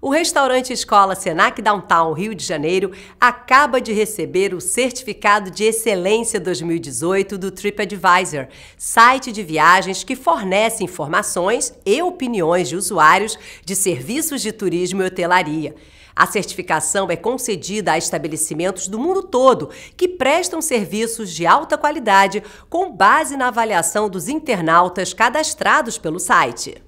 O restaurante Escola Senac Downtown Rio de Janeiro acaba de receber o Certificado de Excelência 2018 do TripAdvisor, site de viagens que fornece informações e opiniões de usuários de serviços de turismo e hotelaria. A certificação é concedida a estabelecimentos do mundo todo que prestam serviços de alta qualidade com base na avaliação dos internautas cadastrados pelo site.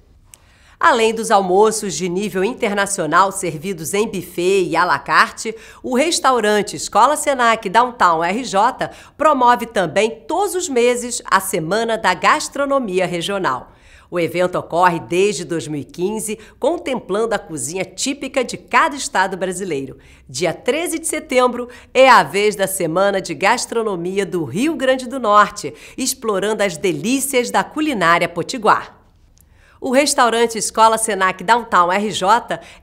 Além dos almoços de nível internacional servidos em buffet e à la carte, o restaurante Escola Senac Downtown RJ promove também todos os meses a Semana da Gastronomia Regional. O evento ocorre desde 2015, contemplando a cozinha típica de cada estado brasileiro. Dia 13 de setembro é a vez da Semana de Gastronomia do Rio Grande do Norte, explorando as delícias da culinária potiguar. O restaurante Escola Senac Downtown RJ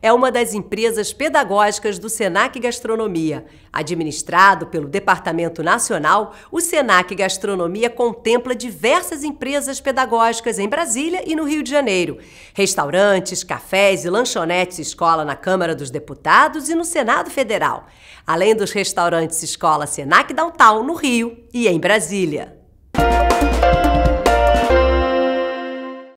é uma das empresas pedagógicas do Senac Gastronomia. Administrado pelo Departamento Nacional, o Senac Gastronomia contempla diversas empresas pedagógicas em Brasília e no Rio de Janeiro. Restaurantes, cafés e lanchonetes escola na Câmara dos Deputados e no Senado Federal. Além dos restaurantes Escola Senac Downtown no Rio e em Brasília.